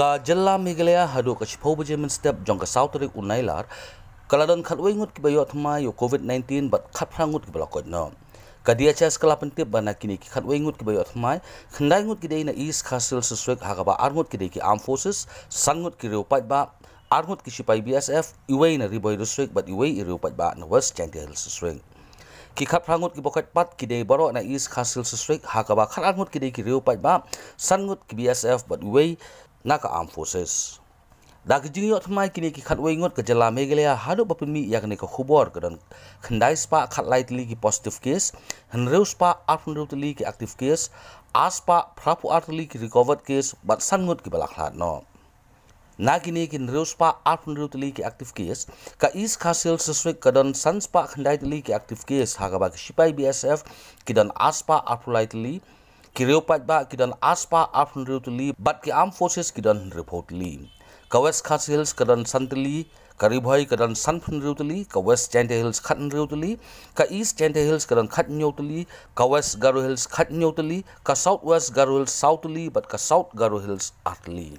का जिला मेघालय हदो कछिफौब जेमन स्टेप जोंग साउतरिक उनाइलार कलादन खलवेंगुत कि बयो थमा यो covid 19 बत खफ्रांगुत कि ब्लॉक न KDHS kala tip bana kini kikat wengut ki bayot mai khandai ngut ki dei na is khasil suswek hagaba armut ki dei ki arm forces sangut ki reupat ba armut ki sipai BSF iwei na riboy sesuek bat iwei i reupat ba na west chantel suswek ki khat prangut ki bokat pat ki dei baro na is khasil suswek hagaba khat armut ki dei ki reupat ba sangut ki BSF bat iwei naka armed forces dak yot mai kini ki khatwei ngot ke jela megaleya hadu bapin mi yakne ko khubor kadan khandai spa khatlai tli ki positive case hanreu spa afnreu tli ki active case aspa phrapu artli ki recovered case bat sangot ki balakhlat no nakini kin reuspa afnrutli ki active case ka is khasil seswek san spa khandai tli ki active case ba ki sipai bsf kidan aspa afulaitli Kiriopat ba kidan Aspa after Rutuli, bat ki am forces kidan reportly. Kawes Hills kidan Santili, Karibhoi kadan Sanfin ka west Chante Hills Cotton Rutuli, Ka East Chante Hills kadan Cotton ka west garo Hills Cotton Yotuli, Ka south west garo Hills Southly, but Ka South garo Hills Atli.